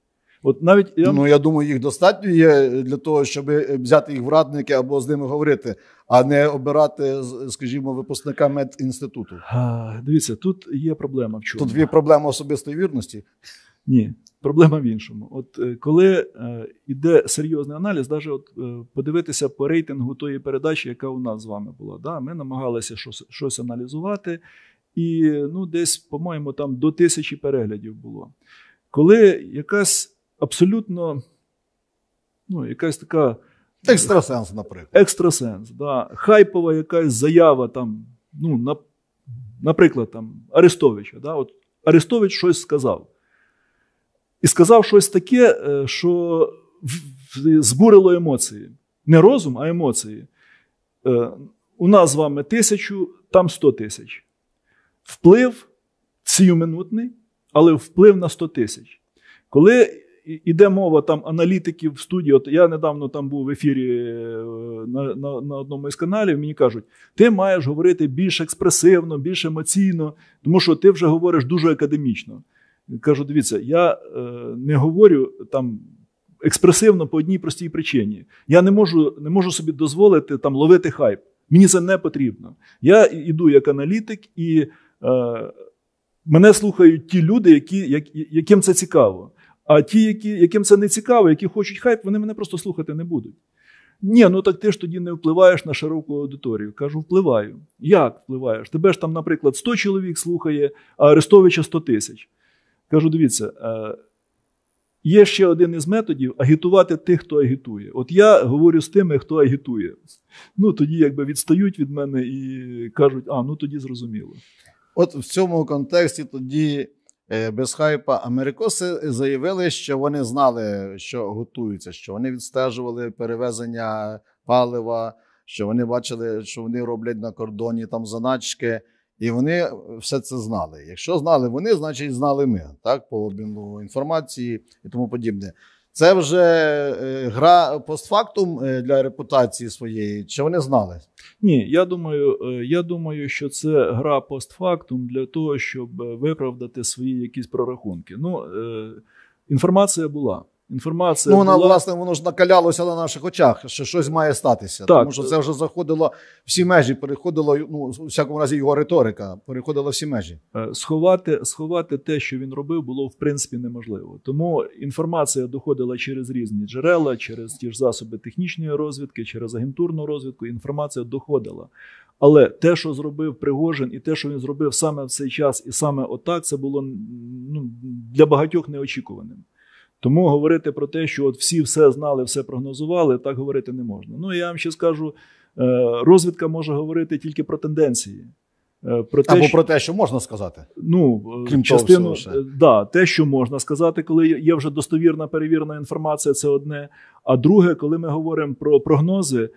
От навіть я... Ну я думаю, їх достатньо є для того, щоб взяти їх в радники або з ними говорити, а не обирати, скажімо, випускника медінституту. А, Дивіться, тут є проблема. в чому? Тут є проблема особистої вірності? Ні. Проблема в іншому. От е, коли е, йде серйозний аналіз, навіть от е, подивитися по рейтингу тої передачі, яка у нас з вами була, Да? ми намагалися щось, щось аналізувати, і ну, десь, по-моєму, там до тисячі переглядів було. Коли якась абсолютно ну, якась така. Екстрасенс, наприклад. Екстрасенс, да. хайпова якась заява, там, ну, на, наприклад, там, Арестовича. Да? От Арестович щось сказав і сказав щось таке, е, що збурило емоції. Не розум, а емоції. Е, У нас з вами тисячу, там сто тисяч. Вплив сіюминутний, але вплив на сто тисяч. Коли йде мова там аналітиків в студії, от я недавно там був в ефірі е, на, на на, одному із каналів, мені кажуть, ти маєш говорити більш експресивно, більш емоційно, тому що ти вже говориш дуже академічно. Кажу, дивіться, я е, не говорю там експресивно по одній простій причині. Я не можу не можу собі дозволити там ловити хайп. Мені це не потрібно. Я йду як аналітик, і е, мене слухають ті люди, які, як, яким це цікаво. А ті, які, яким це не цікаво, які хочуть хайп, вони мене просто слухати не будуть. Ні, ну так ти ж тоді не впливаєш на широку аудиторію. Кажу, впливаю. Як впливаєш? Тебе ж там, наприклад, 100 чоловік слухає, а Арестовича 100 тисяч. Кажу, дивіться, е, є ще один із методів агітувати тих, хто агітує. От я говорю з тими, хто агітує. Ну тоді якби відстають від мене і кажуть, а ну тоді зрозуміло. От в цьому контексті тоді. Е, без хайпа Америкоси заявили, що вони знали, що готуються, що вони відстежували перевезення палива, що вони бачили, що вони роблять на кордоні там заначки. І вони все це знали. Якщо знали вони, значить знали ми так по обміну інформації і тому подібне. Це вже е, гра постфактум е, для репутації своєї, чи вони знали? Ні, я думаю, е, я думаю, що це гра постфактум для того, щоб виправдати свої якісь прорахунки. Ну, інформація була. Інформація ну, вона, була... власне, воно ж накалялося на наших очах, що щось має статися. Так. Тому що це вже заходило всі межі, переходило, ну, у всякому разі, його риторика переходила всі межі. Е, сховати сховати те, що він робив, було в принципі неможливо. Тому інформація доходила через різні джерела, через ті ж засоби технічної розвідки, через агентурну розвідку. Інформація доходила. Але те, що зробив Пригожин, і те, що він зробив саме в цей час, і саме отак, це було ну, для багатьох неочікуваним. Тому говорити про те, що от всі все знали, все прогнозували, так говорити не можна. Ну я вам ще скажу: е, розвідка може говорити тільки про тенденції. Е, про те, Або що, про те, що можна сказати, ну крім частину, того всього е, да, те, що можна сказати, коли є вже достовірна перевірена інформація, це одне. А друге, коли ми говоримо про прогнози,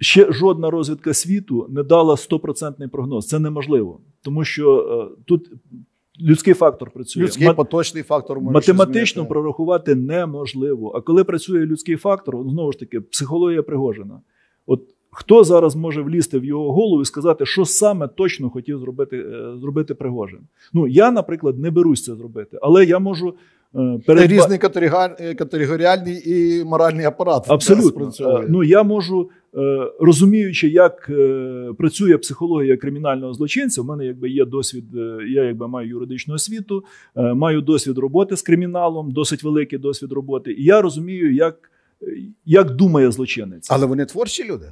ще жодна розвідка світу не дала стопроцентний прогноз. Це неможливо, тому що тут Людський фактор працює. Людський Мат... поточний фактор може математично змінити. прорахувати неможливо. А коли працює людський фактор, знову ж таки, психологія пригожена. От хто зараз може влізти в його голову і сказати, що саме точно хотів зробити е, зробити Пригожин? Ну я, наприклад, не берусь це зробити, але я можу Е, передб... різний е, категоріальний і моральний апарат. Абсолютно. Е, ну я можу розуміючи, як працює психологія кримінального злочинця. У мене якби є досвід. Я якби маю юридичну освіту, маю досвід роботи з криміналом, досить великий досвід роботи. І я розумію, як. Як думає злочинець, але вони творчі люди?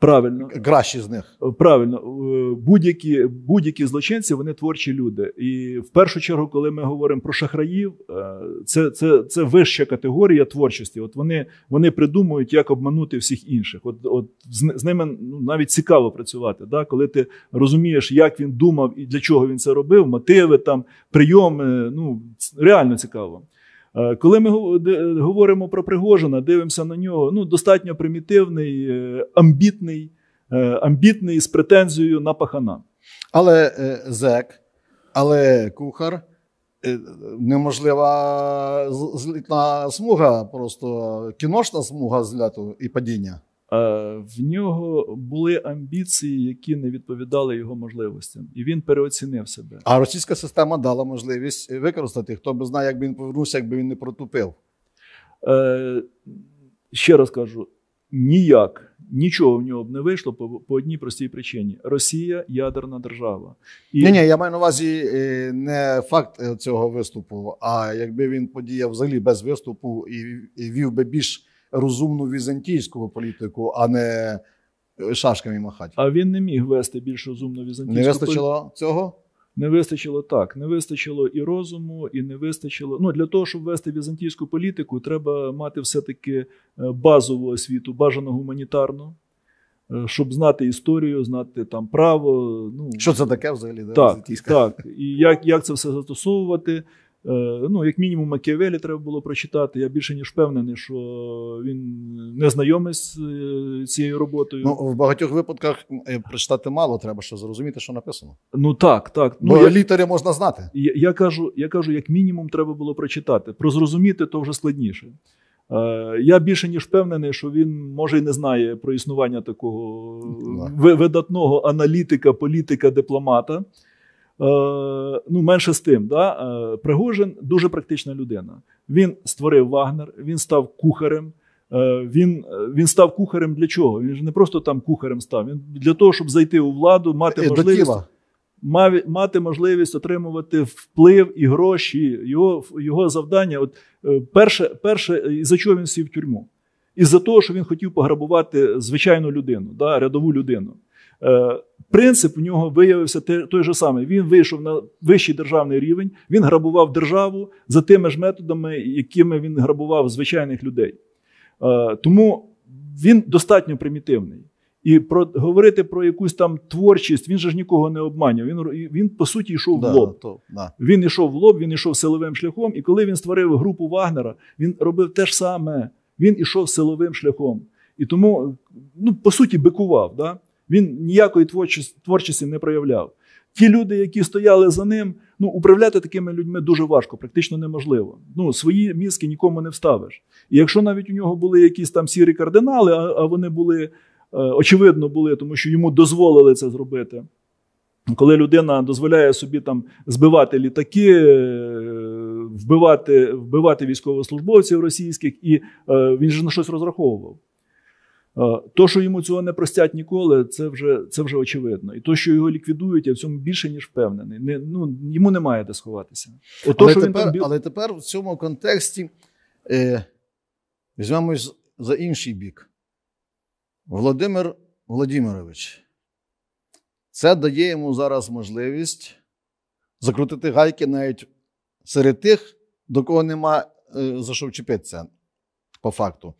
Правильно, кращі з них е, правильно е, будь-які будь-які злочинці вони творчі люди, і в першу чергу, коли ми говоримо про шахраїв, е, це це, це вища категорія творчості. От вони вони придумують, як обманути всіх інших. От от з, з ними ну навіть цікаво працювати. Да? Коли ти розумієш, як він думав і для чого він це робив, мотиви там прийоми. Ну реально цікаво. Е, коли ми говоримо про Пригожина, дивимося на нього. Ну, достатньо примітивний, е, амбітний, е, амбітний з претензією на пахана. Але зек, але кухар. Неможлива злітна смуга, просто кіношна смуга зляту і падіння. Е, в нього були амбіції, які не відповідали його можливостям, і він переоцінив себе. А російська система дала можливість використати. Хто би знає, як би він повернувся, якби він не протупив. Е, Ще раз кажу: ніяк нічого в нього б не вийшло по, по одній простій причині: Росія ядерна держава. І... Ні, ні, я маю на увазі е, не факт е, цього виступу, а якби він подіяв взагалі без виступу і, і вів би більш розумну візантійську політику, а не е, шашками махати. А він не міг вести більш розумну візантійську Не вистачило цього? Не вистачило так, не вистачило і розуму, і не вистачило. Ну для того, щоб вести візантійську політику, треба мати все-таки е, базову освіту, бажано гуманітарну, е, щоб знати історію, знати там право. Ну що це таке взагалі? Так, так. І як, як це все застосовувати? Е, ну, як мінімум, Макіавелі треба було прочитати. Я більше ніж впевнений, що він не знайомий з е, цією роботою. Ну в багатьох випадках е, прочитати мало треба, щоб зрозуміти, що написано. Ну так, так. Бо ну, я, літери можна знати. Я, я кажу, я кажу, як мінімум, треба було прочитати. Про зрозуміти то вже складніше. Я більше ніж впевнений, що він може і не знає про існування такого видатного аналітика, політика, дипломата. Е, ну менше з тим, да, е, Пригожин дуже практична людина. Він створив Вагнер, він став кухарем. Е, він він став кухарем для чого? Він ж не просто там кухарем став. Він для того, щоб зайти у владу, мати можливість мати можливість отримувати вплив і гроші. Його його завдання. От перше, перше, і за чого він сів в тюрму? І за того, що він хотів пограбувати звичайну людину, да, рядову людину. Е, принцип в нього виявився той же самий. Він вийшов на вищий державний рівень, він грабував державу за тими ж методами, якими він грабував звичайних людей. Е, тому він достатньо примітивний. І про говорити про якусь там творчість, він же ж нікого не обманював. Він він по суті йшов да, в лоб. То, да. Він йшов в лоб, він йшов силовим шляхом. І коли він створив групу Вагнера, він робив те ж саме. Він йшов силовим шляхом. І тому, ну по суті, бикував. Да? Він ніякої творчості не проявляв. Ті люди, які стояли за ним, ну управляти такими людьми дуже важко, практично неможливо. Ну свої мізки нікому не вставиш. І якщо навіть у нього були якісь там сірі кардинали, а вони були е, очевидно були, тому що йому дозволили це зробити. Коли людина дозволяє собі там збивати літаки, е, вбивати вбивати військовослужбовців російських, і е, він же на щось розраховував. Е, то, що йому цього не простять ніколи, це вже це вже очевидно. І то, що його ліквідують, я в цьому більше ніж впевнений. Не, ну, Йому немає де сховатися. От але, то, що тепер, він там... але тепер в цьому контексті е, візьмемось за інший бік. Володимир Володимирович, це дає йому зараз можливість закрутити гайки навіть серед тих, до кого нема е, за що вчепитися, по факту.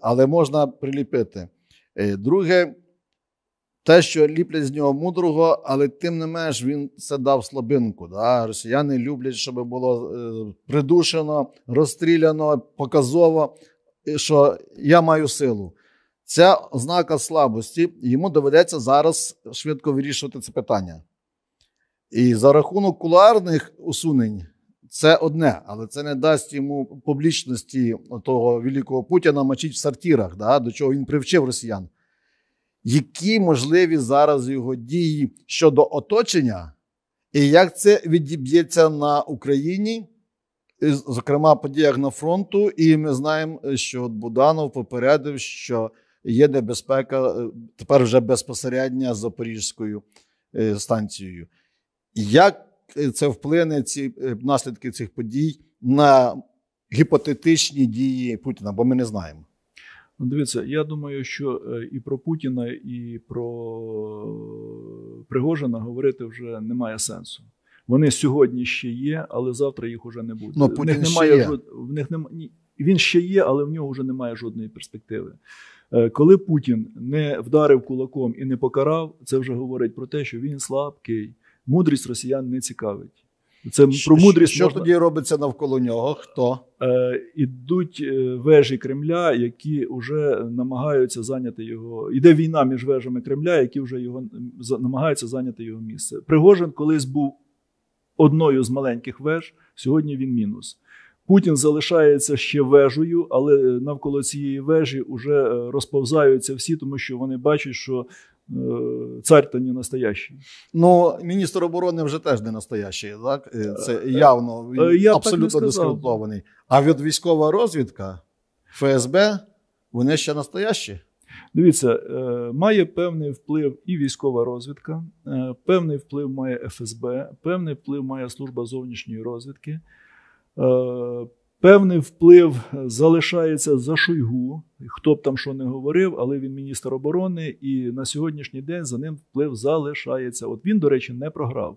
Але можна приліпити. Е, друге, те, що ліплять з нього мудрого, але тим не менш він це дав слабинку. Да? Росіяни люблять, щоб було е, придушено, розстріляно, показово, що я маю силу. Ця ознака слабості, йому доведеться зараз швидко вирішувати це питання. І за рахунок куларних усунень це одне, але це не дасть йому публічності того великого Путіна мочить в сортірах, да, до чого він привчив росіян. Які можливі зараз його дії щодо оточення, і як це відіб'ється на Україні? Зокрема, подіях на фронту, і ми знаємо, що Буданов попередив, що є небезпека е, тепер вже безпосередня з Запорізькою е, станцією. Як Е, це вплине ці е, наслідки цих подій на гіпотетичні дії Путіна, бо ми не знаємо. Ну, дивіться, я думаю, що е, і про Путіна, і про Пригожина говорити вже немає сенсу. Вони сьогодні ще є, але завтра їх уже не буде. Ну, Путін в них немає ще жод... в них немає. Він ще є, але в нього вже немає жодної перспективи. Коли Путін не вдарив кулаком і не покарав, це вже говорить про те, що він слабкий мудрість росіян не цікавить. Це про мудрість що можна... тоді робиться навколо нього? Хто е, ідуть е, вежі Кремля, які вже намагаються зайняти його. Іде війна між вежами Кремля, які вже його намагаються зайняти його місце. Пригожин колись був одною з маленьких веж. Сьогодні він мінус. Путін залишається ще вежею, але навколо цієї вежі вже е, розповзаються всі, тому що вони бачать, що Е, цар то не настоящий. Ну, міністр оборони вже теж не настоящий, так? Е, це е, явно він Я абсолютно дискредитований. А від військова розвідка ФСБ вони ще настоящі. Дивіться, має певний вплив і військова розвідка, певний вплив має ФСБ, певний вплив має служба зовнішньої розвідки. Певний вплив залишається за Шойгу, хто б там що не говорив, але він міністр оборони, і на сьогоднішній день за ним вплив залишається. От він, до речі, не програв.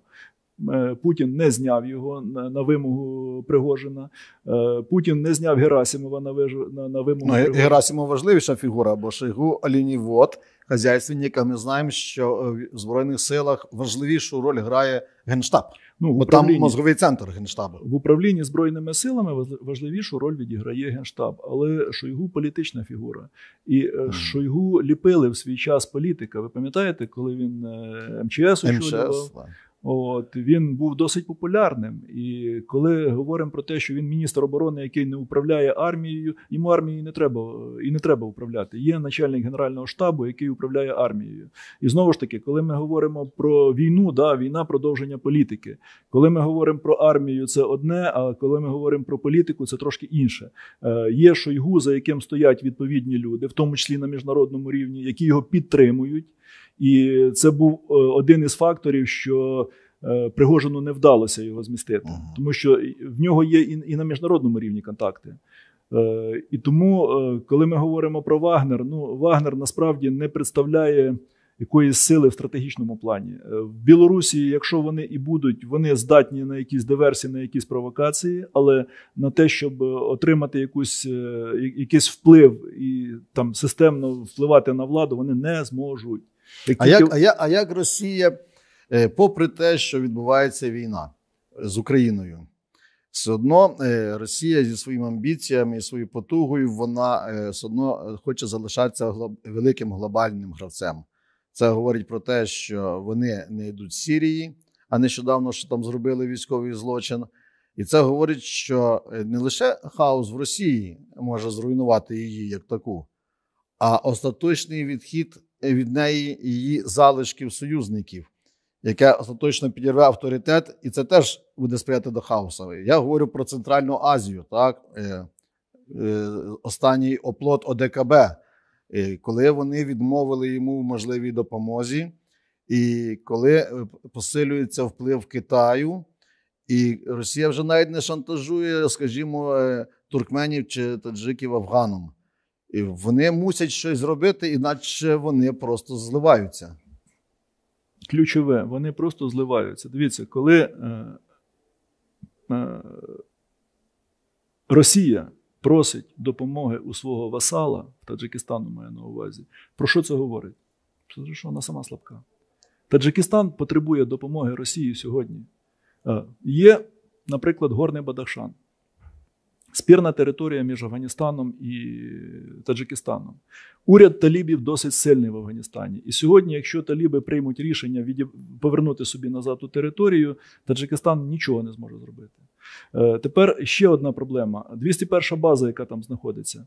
Е, Путін не зняв його на вимогу Пригожина. Е, Путін не зняв Герасимова на вимогу. Ну, Пригожина. Герасимов важливіша фігура, бо Шойгу алінівод, хазяйственник, а Ми знаємо, що в збройних силах важливішу роль грає генштаб. Ну, Бо там мозговий центр Генштабу. В управлінні Збройними силами важливішу роль відіграє Генштаб, але Шойгу політична фігура. І mm. Шойгу ліпили в свій час політика. Ви пам'ятаєте, коли він е, МЧС очолював? От він був досить популярним. І коли говоримо про те, що він міністр оборони, який не управляє армією, йому армії не треба і не треба управляти. Є начальник генерального штабу, який управляє армією. І знову ж таки, коли ми говоримо про війну, да, війна продовження політики. Коли ми говоримо про армію, це одне. А коли ми говоримо про політику, це трошки інше. Е, Є шойгу, за яким стоять відповідні люди, в тому числі на міжнародному рівні, які його підтримують. І це був е, один із факторів, що е, Пригожину не вдалося його змістити, тому що в нього є і на міжнародному рівні контакти. Е, і тому, коли ми говоримо про Вагнер, ну Вагнер насправді не представляє якоїсь сили в стратегічному плані. В Білорусі, якщо вони і будуть, вони здатні на якісь диверсії, на якісь провокації, але на те, щоб отримати якусь, якийсь вплив і там системно впливати на владу, вони не зможуть. А як а, як, а як Росія, е, попри те, що відбувається війна з Україною, все одно е, Росія зі своїми амбіціями і своєю потугою вона е, все одно хоче залишатися великим глобальним гравцем. Це говорить про те, що вони не йдуть з Сирії, а нещодавно що там зробили військовий злочин. І це говорить, що не лише хаос в Росії може зруйнувати її як таку, а остаточний відхід Е, від неї її залишків союзників, яке остаточно підірве авторитет, і це теж буде сприяти до хаоса. Я говорю про Центральну Азію, так е, е, останній оплот ОДКБ, коли вони відмовили йому в можливій допомозі, і коли посилюється вплив Китаю. І Росія вже навіть не шантажує, скажімо, туркменів чи таджиків афганом. І вони мусять щось зробити, іначе вони просто зливаються. Ключове, вони просто зливаються. Дивіться, коли е, е, Росія просить допомоги у свого васала, Таджикистану має на увазі, про що це говорить? Про що вона сама слабка. Таджикистан потребує допомоги Росії сьогодні. Е, є, наприклад, горний Бадахшан спірна територія між Афганістаном і Таджикистаном. Уряд талібів досить сильний в Афганістані. І сьогодні, якщо Таліби приймуть рішення повернути собі назад у територію, Таджикистан нічого не зможе зробити. Е, тепер ще одна проблема: 201 база, яка там знаходиться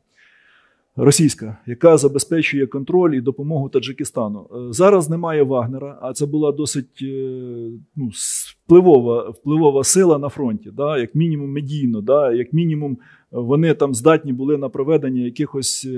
російська, яка забезпечує контроль і допомогу Таджикистану. Е, зараз немає Вагнера, а це була досить е, ну, впливова впливова сила на фронті, да, як мінімум медійно, да, як мінімум, е, вони там здатні були на проведення якихось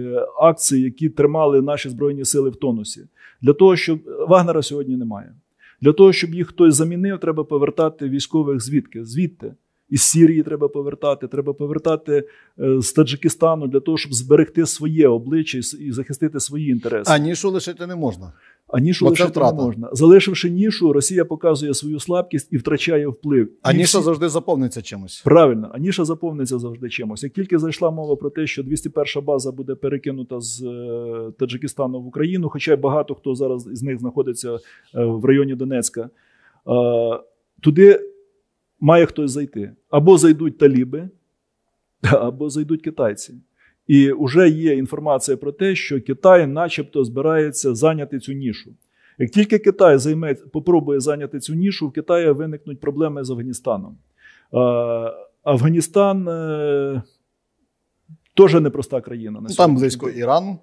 акцій, які тримали наші збройні сили в тонусі. Для того, щоб Вагнера сьогодні немає. Для того, щоб їх хтось замінив, треба повертати військових звідки? Звідти із Сірії треба повертати, треба повертати е, з Таджикистану для того, щоб зберегти своє обличчя і захистити свої інтереси. А нішу лишити не можна. А нішу Бо лишити не можна. Залишивши нішу, Росія показує свою слабкість і втрачає вплив. А ніша всі... завжди заповниться чимось. Правильно, а ніша заповниться завжди чимось. Як тільки зайшла мова про те, що 201 база буде перекинута з е, Таджикистану в Україну, хоча багато хто зараз із них знаходиться е, в районі Донецька, туди має хтось зайти. Або зайдуть таліби, або зайдуть китайці. І вже є інформація про те, що Китай, начебто, збирається зайняти цю нішу. Як тільки Китай займе, попробує зайняти цю нішу, в Китаї виникнуть проблеми з Афганістаном. Афганістан е, теж непроста країна. На ну, Там близько Іран.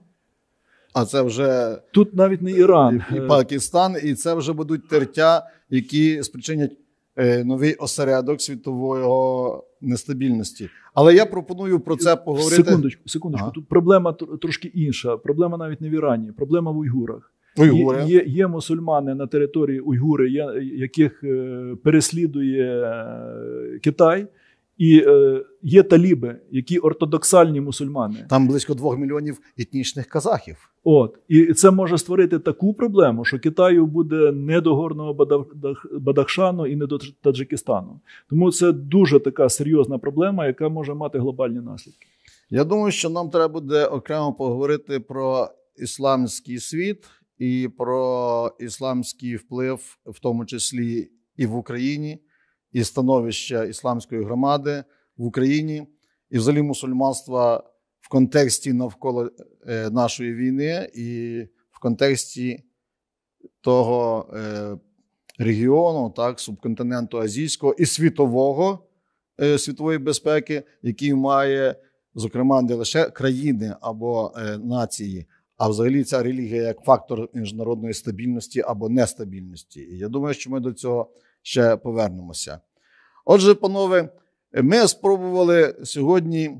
А це вже тут навіть не Іран і е. Пакистан, і це вже будуть тертя, які спричинять Е, новий осередок світової нестабільності. Але я пропоную про це поговорити. Секундочку, секундочку. Ага. Тут проблема трошки інша. Проблема навіть не в Ірані, проблема в Уйгурах. Уйгури. Є, є є мусульмани на території Уйгури, яких е, переслідує е, Китай. І е, є таліби, які ортодоксальні мусульмани. Там близько двох мільйонів етнічних казахів. От і це може створити таку проблему, що Китаю буде не до горного Бадахшану і не до Таджикистану. Тому це дуже така серйозна проблема, яка може мати глобальні наслідки. Я думаю, що нам треба буде окремо поговорити про ісламський світ і про ісламський вплив, в тому числі і в Україні і становища ісламської громади в Україні і взагалі мусульманства в контексті навколо е, нашої війни і в контексті того е, регіону, так, субконтиненту азійського і світового е, світової безпеки, який має, зокрема, не лише країни або нації. А взагалі ця релігія як фактор міжнародної стабільності або нестабільності. І я думаю, що ми до цього ще повернемося. Отже, панове, ми спробували сьогодні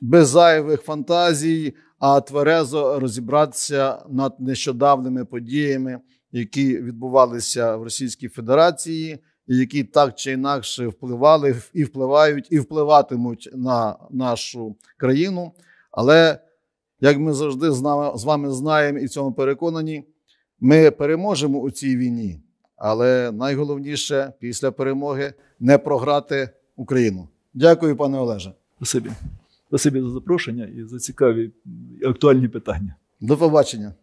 без зайвих фантазій, а тверезо розібратися над нещодавними подіями, які відбувалися в Російській Федерації, і які так чи інакше впливали і впливають, і впливатимуть на нашу країну. Але як ми завжди з вами знаємо і в цьому переконані, ми переможемо у цій війні але найголовніше після перемоги не програти Україну. Дякую, пане Олеже. Спасибі. Спасибі за запрошення і за цікаві актуальні питання. До побачення.